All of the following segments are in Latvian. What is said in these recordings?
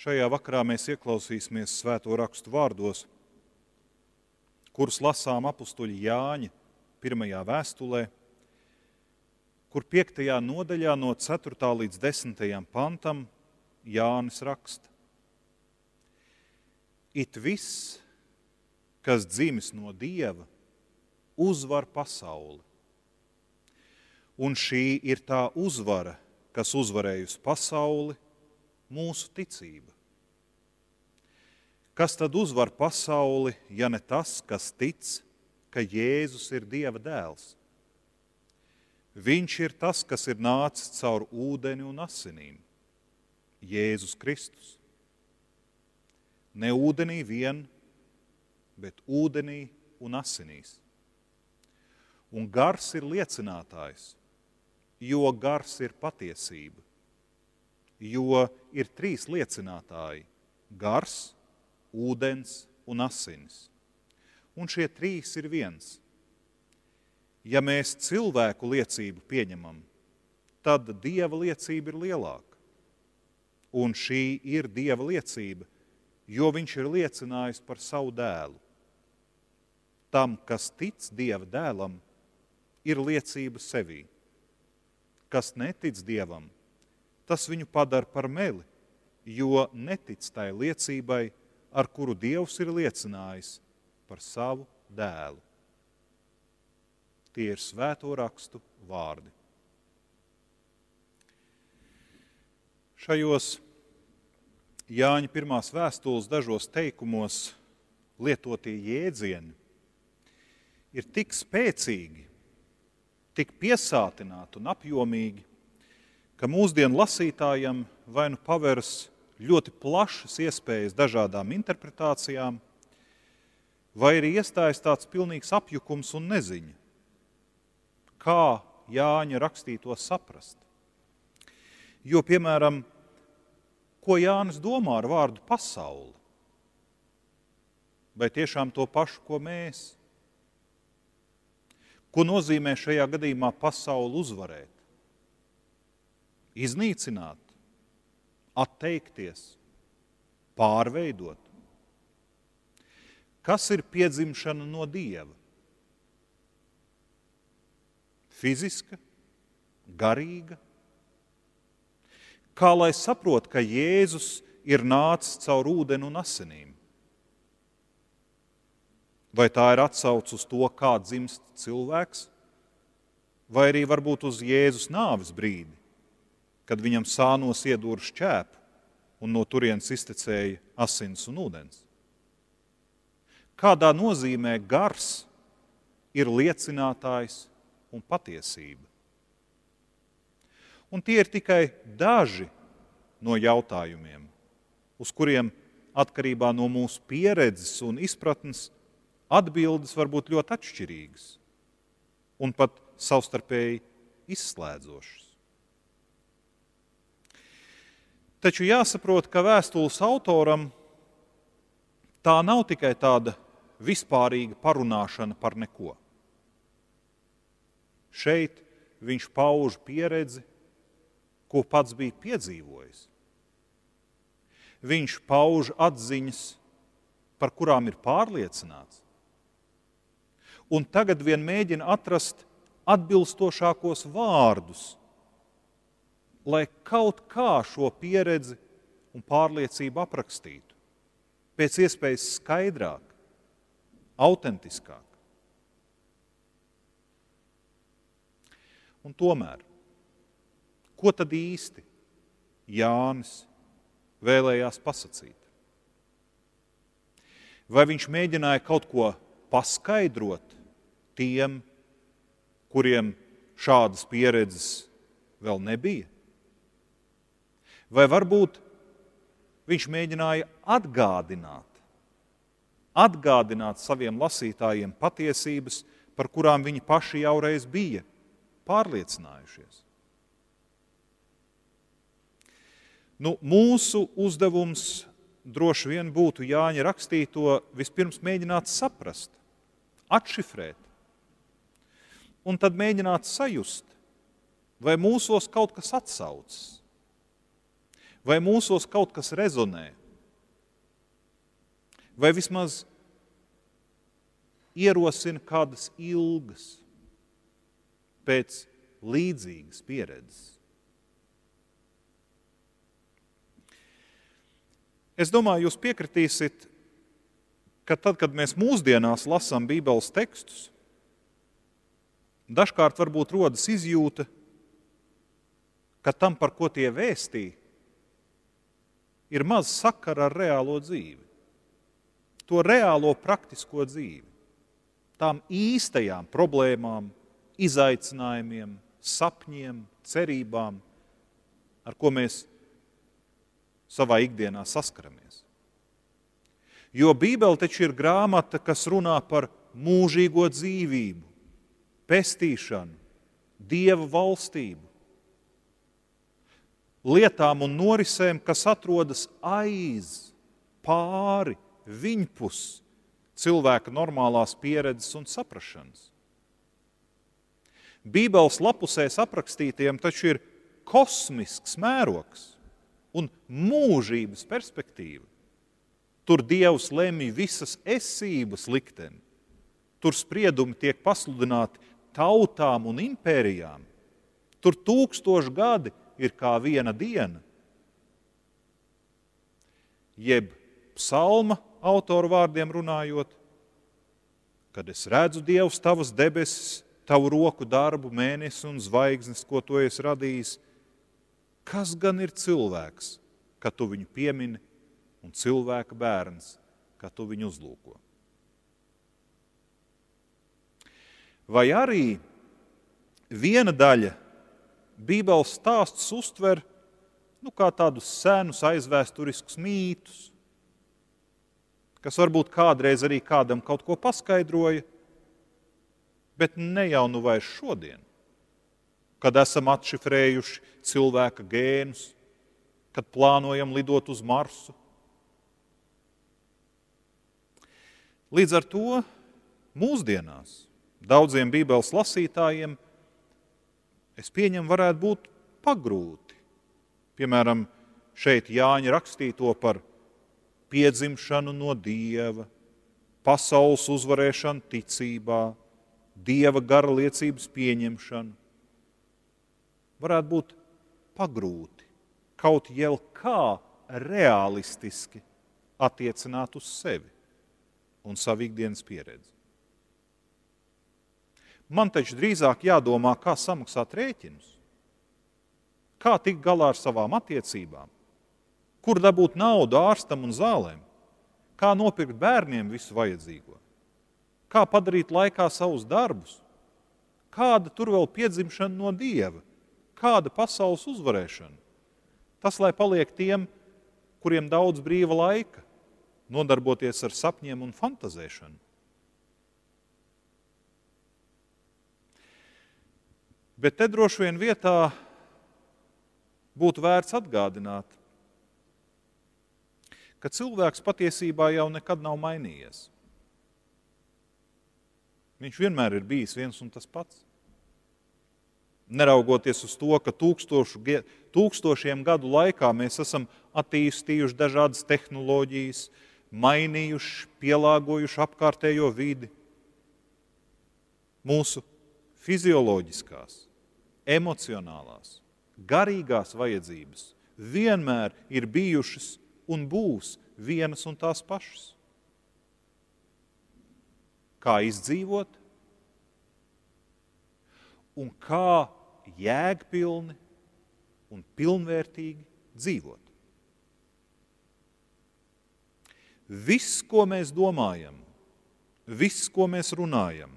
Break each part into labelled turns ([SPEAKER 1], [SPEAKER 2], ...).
[SPEAKER 1] Šajā vakarā mēs ieklausīsimies svēto rakstu vārdos, kurus lasām apstuļi Jāņa pirmajā vēstulē, kur 5. nodaļā no 4. līdz 10. pantam Jānis raksta. It viss, kas dzimis no Dieva, uzvar pasauli. Un šī ir tā uzvara, kas uzvarējusi pasauli – mūsu ticība. Kas tad uzvar pasauli, ja ne tas, kas tic, ka Jēzus ir Dieva dēls? Viņš ir tas, kas ir nācis caur ūdeni un asinīm - Jēzus Kristus. Ne ūdenī vien, bet ūdenī un asinīs. Un gars ir liecinātājs, jo gars ir patiesība jo ir trīs liecinātāji - gars, ūdens un asinis. Un šie trīs ir viens. Ja mēs cilvēku liecību pieņemam, tad dieva liecība ir lielāka. Un šī ir dieva liecība, jo viņš ir liecinājis par savu dēlu. Tam, kas tic dieva dēlam, ir liecība sevī. Kas netic dievam, tas viņu padara par meli, jo netic tai liecībai, ar kuru Dievs ir liecinājis par savu dēlu. Tie ir svēto rakstu vārdi. Šajos Jāņa pirmās vēstules dažos teikumos lietotie jēdzieni ir tik spēcīgi, tik piesātināti un apjomīgi, ka mūsdienu lasītājam vai nu paveras ļoti plašas iespējas dažādām interpretācijām, vai arī iestājas tāds pilnīgs apjukums un neziņa. Kā Jāņa rakstīto saprast? Jo, piemēram, ko Jānis domā ar vārdu pasauli? Vai tiešām to pašu, ko mēs? Ko nozīmē šajā gadījumā pasauli uzvarēt? iznīcināt, atteikties, pārveidot. Kas ir piedzimšana no dieva? Fiziska, garīga. Kā lai saprot, ka Jēzus ir nācis caur ūdeni un asinīm? Vai tā ir atsauce uz to, kā dzimst cilvēks, vai arī varbūt uz Jēzus nāves brīdi? kad viņam sānos iedūra šķēpu un no turienes iztecēja asins un ūdens. Kādā nozīmē gars ir liecinātājs un patiesība? Un tie ir tikai daži no jautājumiem, uz kuriem atkarībā no mūsu pieredzes un izpratnes atbildes var būt ļoti atšķirīgas un pat savstarpēji izslēdzošas. Taču jāsaprot, ka vēstules autoram tā nav tikai tāda vispārīga parunāšana par neko. Šeit viņš pauž pieredzi, ko pats bija piedzīvojis. Viņš pauž atziņas, par kurām ir pārliecināts. Un tagad vien mēģina atrast atbilstošākos vārdus lai kaut kā šo pieredzi un pārliecību aprakstītu, pēc iespējas skaidrāk, autentiskāk. Un tomēr, ko tad īsti Jānis vēlējās pasakīt? Vai viņš mēģināja kaut ko paskaidrot tiem, kuriem šādas pieredzes vēl nebija? Vai varbūt viņš mēģināja atgādināt, atgādināt saviem lasītājiem patiesības, par kurām viņi paši jau reiz bija pārliecinājušies. Nu, mūsu uzdevums droši vien būtu Jāņa rakstīto vispirms mēģināt saprast, atšifrēt, un tad mēģināt sajust, vai mūsos kaut kas atsaucas Vai mūsos kaut kas rezonē? Vai vismaz ierosina kādas ilgas pēc līdzīgas pieredzes? Es domāju, jūs piekritīsiet, ka tad, kad mēs mūsdienās lasām Bībeles tekstus, dažkārt varbūt rodas izjūta, ka tam, par ko tie vēstīja, ir maz sakara ar reālo dzīvi, to reālo praktisko dzīvi, tām īstajām problēmām, izaicinājumiem, sapņiem, cerībām, ar ko mēs savā ikdienā saskaramies. Jo Bībele taču ir grāmata, kas runā par mūžīgo dzīvību, pestīšanu, dievu valstību, lietām un norisēm, kas atrodas aiz, pāri, viņpus cilvēka normālās pieredzes un saprašanas. Bībeles lapusēs aprakstītiem taču ir kosmisks mērogs un mūžības perspektīva. Tur Dievs lemj visas esības likteni. Tur spriedumi tiek pasludināti tautām un impērijām. Tur tūkstoši gadi ir kā viena diena. Jeb psalma autoru vārdiem runājot, kad es redzu Dievu tavas debesis, tavu roku darbu, mēnesi un zvaigznes, ko tu esi radījis, kas gan ir cilvēks, ka tu viņu piemini, un cilvēka bērns, ka tu viņu uzlūko? Vai arī viena daļa Bībeles stāsts uztver nu, kā tādus senus aizvēsturiskus mītus, kas varbūt kādreiz arī kādam kaut ko paskaidroja, bet ne jau nu vairs šodien, kad esam atšifrējuši cilvēka gēnus, kad plānojam lidot uz Marsu. Līdz ar to mūsdienās daudziem Bībeles lasītājiem – es pieņemu, varētu būt pagrūti. Piemēram, šeit Jāņa rakstīto par piedzimšanu no dieva, pasaules uzvarēšanu ticībā, dieva gara liecības pieņemšanu. Varētu būt pagrūti kaut jau kā realistiski attiecināt uz sevi un savu ikdienas pieredzi. Man taču drīzāk jādomā, kā samaksāt rēķinus, kā tikt galā ar savām attiecībām, kur dabūt naudu ārstam un zālēm, kā nopirkt bērniem visu vajadzīgo, kā padarīt laikā savus darbus, kāda tur vēl piedzimšana no dieva, kāda pasaules uzvarēšana. Tas, lai paliek tiem, kuriem daudz brīva laika, nodarboties ar sapņiem un fantazēšanu. Bet te droši vien vietā būtu vērts atgādināt, ka cilvēks patiesībā jau nekad nav mainījies. Viņš vienmēr ir bijis viens un tas pats. Neraugoties uz to, ka tūkstošu, tūkstošiem gadu laikā mēs esam attīstījuši dažādas tehnoloģijas, mainījuši, pielāgojuši apkārtējo vidi, mūsu fizioloģiskās, emocionālās, garīgās vajadzības vienmēr ir bijušas un būs vienas un tās pašas. Kā izdzīvot, un kā jēgpilni un pilnvērtīgi dzīvot. Viss, ko mēs domājam, viss, ko mēs runājam,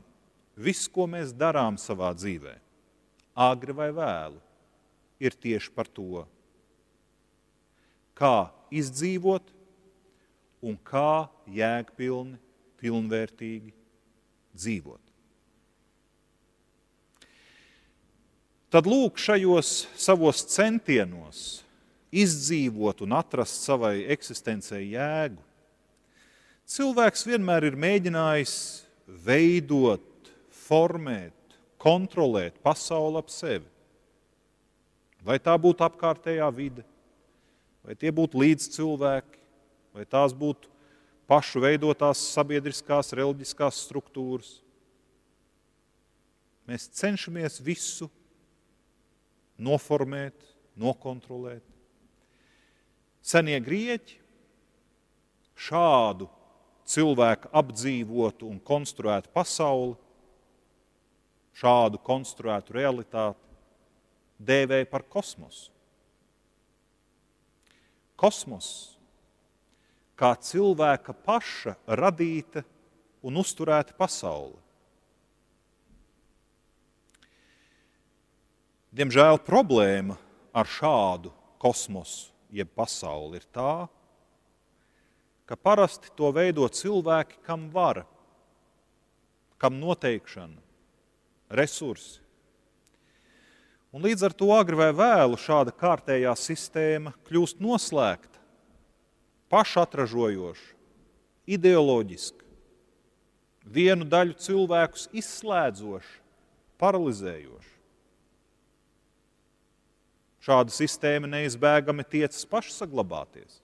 [SPEAKER 1] viss, ko mēs darām savā dzīvē, agri vai vēlu, ir tieši par to, kā izdzīvot un kā jēgpilni, pilnvērtīgi dzīvot. Tad lūk, šajos savos centienos izdzīvot un atrast savai eksistencei jēgu, cilvēks vienmēr ir mēģinājis veidot, formēt, kontrolēt pasauli ap sevi. Vai tā būtu apkārtējā vide, vai tie būtu līdzcilvēki, vai tās būtu pašu veidotās sabiedriskās, reliģiskās struktūras. Mēs cenšamies visu noformēt, nokontrolēt. Senie grieķi šādu cilvēku apdzīvotu un konstruētu pasauli šādu konstruētu realitāti dēvēja par kosmosu. Kosmos kā cilvēka paša radīta un uzturēta pasaule. Diemžēl problēma ar šādu kosmosu, jeb pasauli, ir tā, ka parasti to veido cilvēki, kam vara, kam noteikšana, resursi. Un līdz ar to agri vai vēlu šāda kārtējā sistēma kļūst noslēgta, pašatražojoša, ideoloģiska, vienu daļu cilvēkus izslēdzoša, paralizējoša. Šāda sistēma neizbēgami tiecas pašsaglabāties.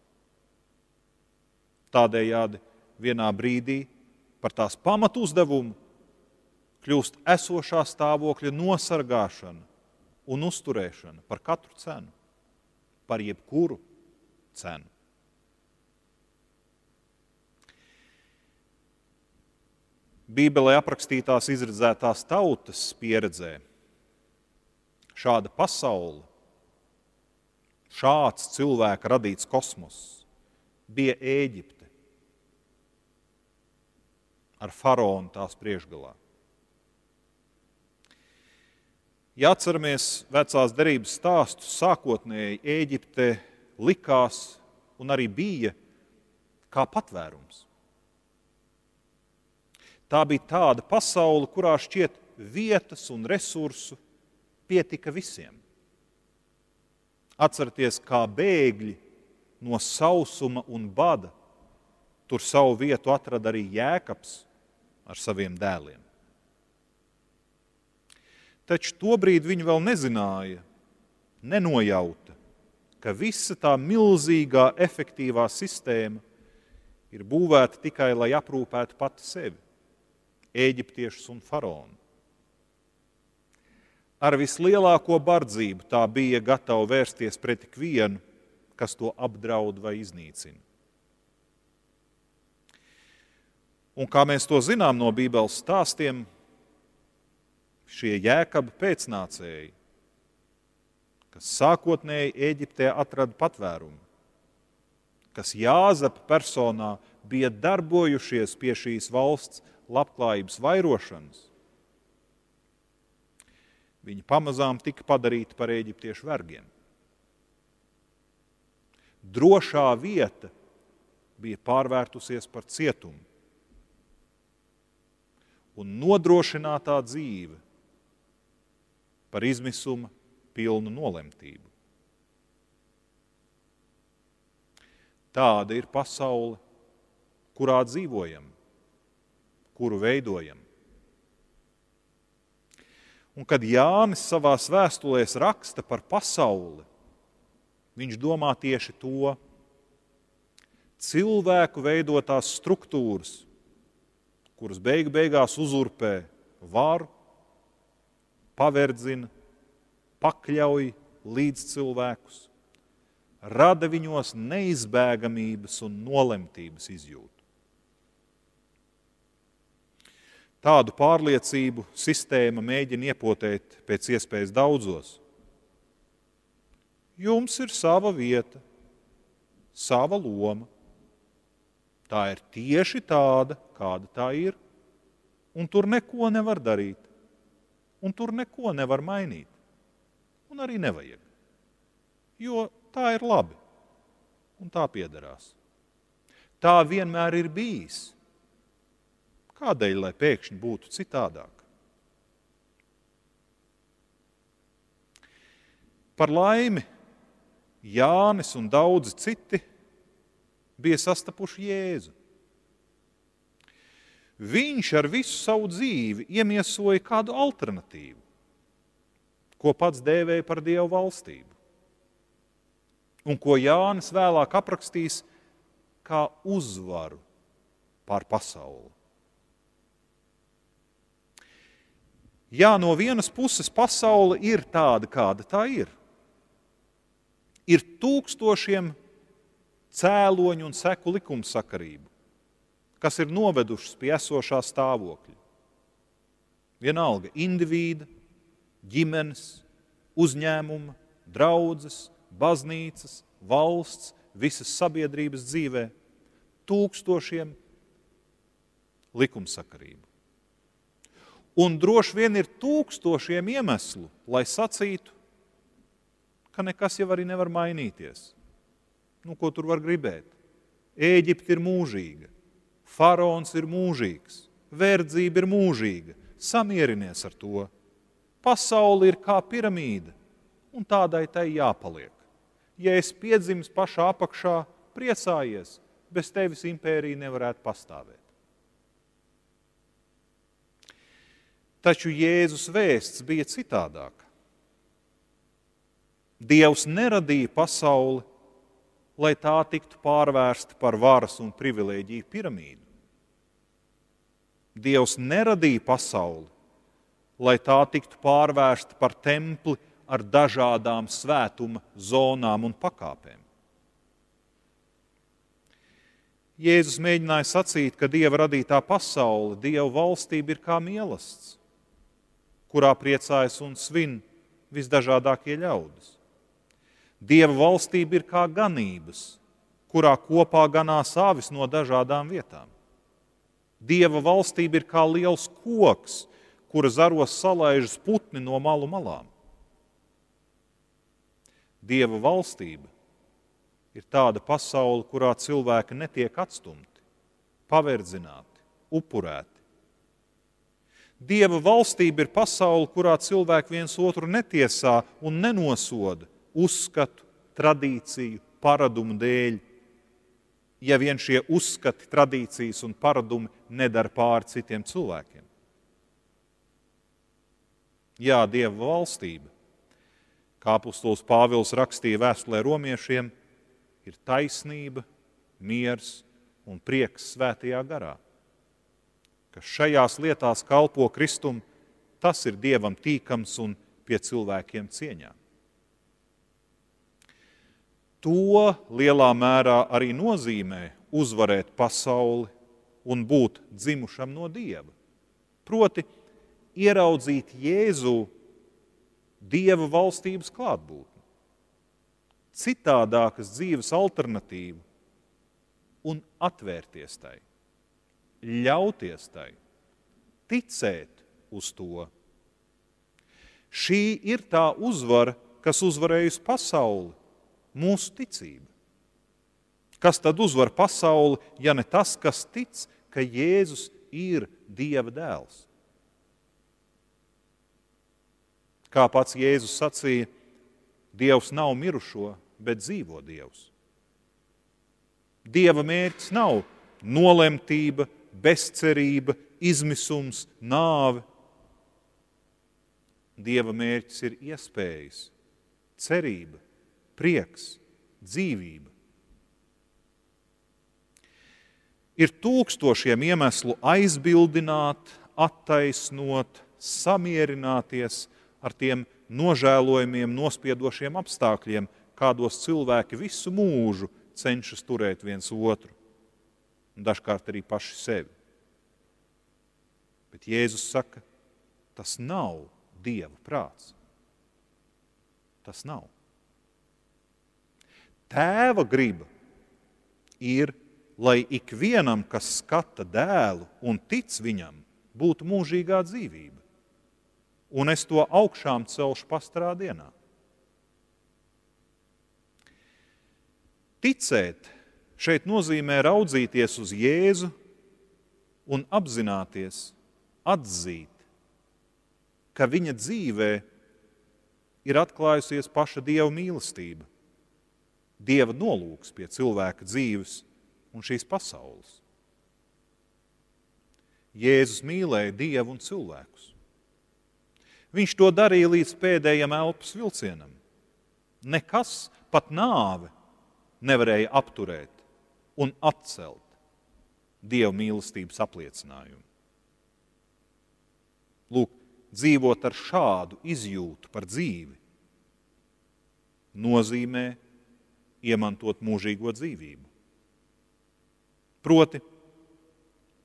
[SPEAKER 1] Tādējādi vienā brīdī par tās pamatu uzdevumu kļūst esošā stāvokļa nosargāšana un uzturēšana par katru cenu, par jebkuru cenu. Bībelē aprakstītās izredzētās tautas pieredzē šāda pasaule, šāds cilvēka radīts kosmos bija Ēģipte ar faraonu tās priekšgalā. Ja atceramies vecās derības stāstu, sākotnēji Eģipte likās un arī bija kā patvērums. Tā bija tāda pasaule, kurā šķiet vietas un resursu pietika visiem. Atcerieties, kā bēgļi no sausuma un bada tur savu vietu atrada arī Jēkabs ar saviem dēliem taču tobrīd viņi vēl nezināja, nenojauta, ka visa tā milzīgā, efektīvā sistēma ir būvēta tikai, lai aprūpētu pati sevi, eģiptiešus un faraonu. Ar vislielāko bardzību tā bija gatava vērsties pret ikvienu, kas to apdraud vai iznīcina. Un kā mēs to zinām no Bībeles stāstiem, šie jēkaba pēcnācēji, kas sākotnēji Eģiptē atrada patvērumu, kas Jāzapa personā bija darbojušies pie šīs valsts labklājības vairošanas. Viņi pamazām tika padarīti par eģiptiešu vergiem. Drošā vieta bija pārvērtusies par cietumu, un nodrošinātā dzīve par izmisuma pilnu nolemtību. Tāda ir pasaule, kurā dzīvojam, kuru veidojam. Un kad Jānis savā vēstulē raksta par pasauli, viņš domā tieši to cilvēku veidotās struktūras, kuras beigu beigās uzurpē varu, paverdzina, pakļauj līdz cilvēkus, rada viņos neizbēgamības un nolemtības izjūtu. Tādu pārliecību sistēma mēģina iepotēt pēc iespējas daudzos. Jums ir sava vieta, sava loma. Tā ir tieši tāda, kāda tā ir, un tur neko nevar darīt un tur neko nevar mainīt. Un arī nevajag. Jo tā ir labi un tā piederās. Tā vienmēr ir bijis. Kādēļ, lai pēkšņi būtu citādāk? Par laimi Jānis un daudzi citi bija sastapuši Jēzu viņš ar visu savu dzīvi iemiesoja kādu alternatīvu, ko pats dēvēja par dievu valstību, un ko Jānis vēlāk aprakstīs kā uzvaru pār pasauli. Jā, no vienas puses pasaule ir tāda, kāda tā ir. Ir tūkstošiem cēloņu un seku likumsakarību kas ir novedušas pie esošā stāvokļa. Vienalga indivīda, ģimenes, uzņēmuma, draudzes, baznīcas, valsts, visas sabiedrības dzīvē, tūkstošiem likumsakarību. Un droši vien ir tūkstošiem iemeslu, lai sacītu, ka nekas jau arī nevar mainīties. Nu, ko tur var gribēt? Ēģipte ir mūžīga, Faraons ir mūžīgs, verdzība ir mūžīga, samierinies ar to. Pasaule ir kā piramīda, un tādai tai jāpaliek. Ja es piedzimu pašā apakšā, priecājies, bez tevis impērija nevarētu pastāvēt. Taču Jēzus vēsts bija citādāka. Dievs neradīja pasauli, lai tā tiktu pārvērsta par varas un privilēģiju piramīdu. Dievs neradīja pasauli, lai tā tiktu pārvērsta par templi ar dažādām svētuma zonām un pakāpēm. Jēzus mēģināja sacīt, ka Dieva radītā pasaule, Dieva valstība ir kā mielasts, kurā priecājas un svin visdažādākie ļaudis. Dieva valstība ir kā ganības, kurā kopā ganās āvis no dažādām vietām. Dieva valstība ir kā liels koks, kura zaros salaižas putni no malu malām. Dieva valstība ir tāda pasaule, kurā cilvēki netiek atstumti, paverdzināti, upurēti. Dieva valstība ir pasaule, kurā cilvēki viens otru netiesā un nenosoda uzskatu, tradīciju, paradumu dēļ. Ja vien šie uzskati, tradīcijas un paradumi nedara pāri citiem cilvēkiem. Jā, Dieva valstība, kā apustulis Pāvils rakstīja vēstulē romiešiem, ir taisnība, miers un prieks svētajā garā. Kas šajās lietās kalpo Kristum, tas ir Dievam tīkams un pie cilvēkiem cieņā. To lielā mērā arī nozīmē uzvarēt pasauli un būt dzimušam no Dieva. Proti, ieraudzīt Jēzu Dieva valstības klātbūtni, citādākas dzīves alternatīvu un atvērties tai, ļauties tai, ticēt uz to. Šī ir tā uzvara, kas uzvarējusi pasauli, mūsu ticība. Kas tad uzvar pasauli, ja ne tas, kas tic, ka Jēzus ir Dieva dēls? Kā pats Jēzus sacīja, Dievs nav mirušo, bet dzīvo Dievs. Dieva mērķis nav nolemtība, bezcerība, izmisums, nāve. Dieva mērķis ir iespējas, cerība, prieks, dzīvība. ir tūkstošiem iemeslu aizbildināt, attaisnot, samierināties ar tiem nožēlojumiem, nospiedošiem apstākļiem, kādos cilvēki visu mūžu cenšas turēt viens otru, un dažkārt arī paši sevi. Bet Jēzus saka, tas nav Dieva prāts. Tas nav. Tēva griba ir lai ikvienam, kas skata dēlu un tic viņam, būtu mūžīgā dzīvība. Un es to augšām celšu pastarā dienā. Ticēt šeit nozīmē raudzīties uz Jēzu un apzināties, atzīt, ka viņa dzīvē ir atklājusies paša dieva mīlestība, dieva nolūks pie cilvēka dzīves un šīs pasaules. Jēzus mīlēja dievu un cilvēkus. Viņš to darīja līdz pēdējam elpas vilcienam. Nekas, pat nāve, nevarēja apturēt un atcelt dievu mīlestības apliecinājumu. Lūk, dzīvot ar šādu izjūtu par dzīvi nozīmē iemantot mūžīgo dzīvību. Proti,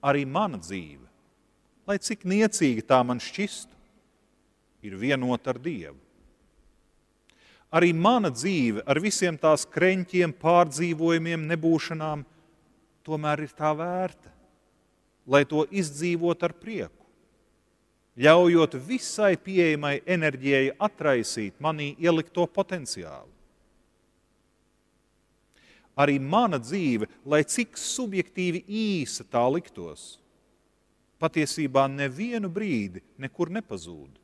[SPEAKER 1] arī mana dzīve, lai cik niecīga tā man šķistu, ir vienota ar Dievu. Arī mana dzīve ar visiem tās kreņķiem, pārdzīvojumiem, nebūšanām, tomēr ir tā vērta, lai to izdzīvot ar prieku, ļaujot visai pieejamai enerģijai atraisīt manī ielikto potenciālu arī mana dzīve, lai cik subjektīvi īsa tā liktos, patiesībā nevienu brīdi nekur nepazūd,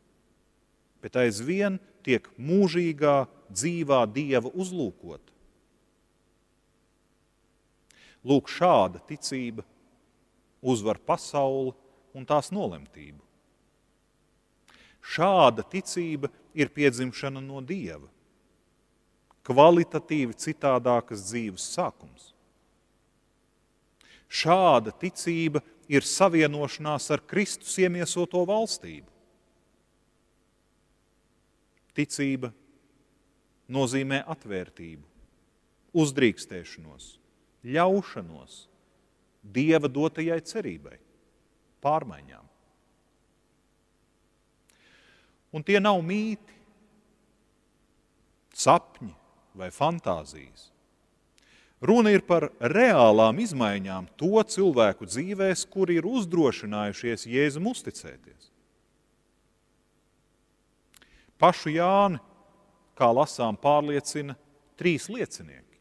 [SPEAKER 1] bet aizvien tiek mūžīgā, dzīvā dieva uzlūkota. Lūk, šāda ticība uzvar pasauli un tās nolemtību. Šāda ticība ir piedzimšana no dieva kvalitatīvi citādākas dzīves sākums. Šāda ticība ir savienošanās ar Kristus iemiesoto valstību. Ticība nozīmē atvērtību, uzdrīkstēšanos, ļaušanos dieva dotajai cerībai, pārmaiņām. Un tie nav mīti, sapņi, vai fantāzijas. Runa ir par reālām izmaiņām to cilvēku dzīvēs, kuri ir uzdrošinājušies Jēzum uzticēties. Pašu Jāni, kā lasām, pārliecina trīs liecinieki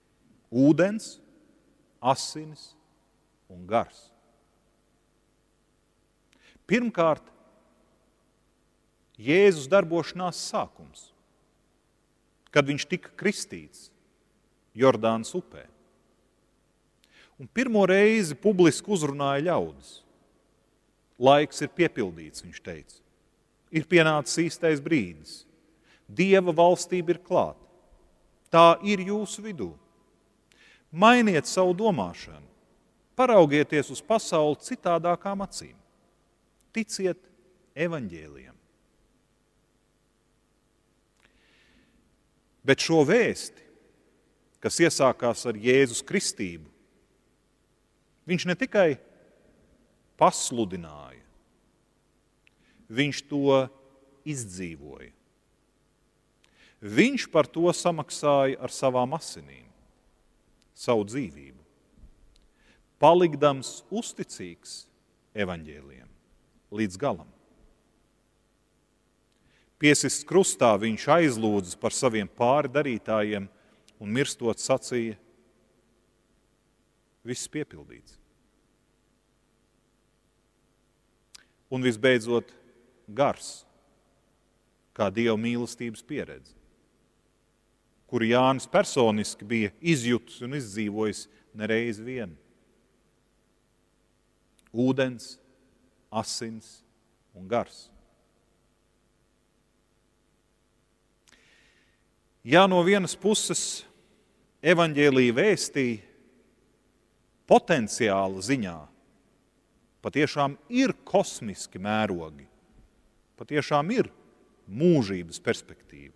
[SPEAKER 1] - ūdens, asinis un gars. Pirmkārt, Jēzus darbošanās sākums kad viņš tika kristīts Jordānas upē. Un pirmo reizi publiski uzrunāja ļaudis. Laiks ir piepildīts, viņš teica. Ir pienācis īstais brīdis. Dieva valstība ir klāta. Tā ir jūsu vidū. Mainiet savu domāšanu, paraugieties uz pasauli citādākām acīm, ticiet evaņģēliem. bet šo vēsti, kas iesākās ar Jēzus Kristību, viņš ne tikai pasludināja, viņš to izdzīvoja. Viņš par to samaksāja ar savām asinīm, savu dzīvību, palikdams uzticīgs evaņģēliem līdz galam. Piesist krustā viņš aizlūdzas par saviem pārdarītājiem un mirstot sacīja: Viss piepildīts. Un visbeidzot, gars, kā dieva mīlestības pieredze, kuru Jānis personiski bija izjutis un izdzīvojis nereiz vien. Ūdens, asins un gars. ja no vienas puses evaņģēlīja vēstīja potenciāla ziņā, patiešām ir kosmiski mērogi, patiešām ir mūžības perspektīva.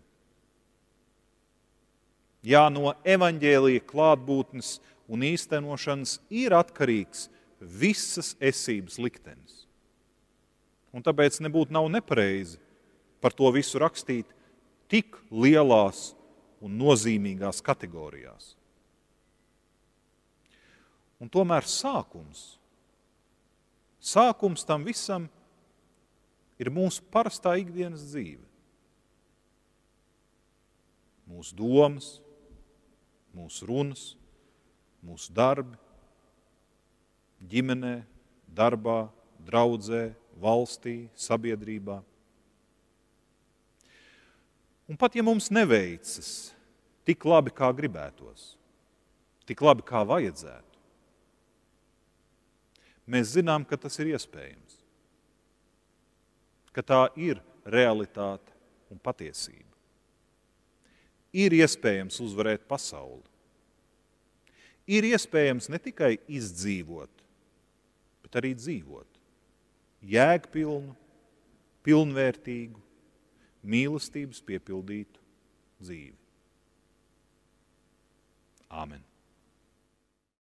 [SPEAKER 1] Jā, no evaņģēlīja klātbūtnes un īstenošanas ir atkarīgs visas esības liktenis. Un tāpēc nebūtu nepareizi par to visu rakstīt tik lielās un nozīmīgās kategorijās. Un tomēr sākums, sākums tam visam ir mūsu parastā ikdienas dzīve. Mūsu domas, mūsu runas, mūsu darbi, ģimenē, darbā, draudzē, valstī, sabiedrībā – Un pat ja mums neveicas tik labi, kā gribētos, tik labi, kā vajadzētu, mēs zinām, ka tas ir iespējams, ka tā ir realitāte un patiesība. Ir iespējams uzvarēt pasauli. Ir iespējams ne tikai izdzīvot, bet arī dzīvot jēgpilnu, pilnvērtīgu, mīlestības piepildītu dzīvi. Āmen!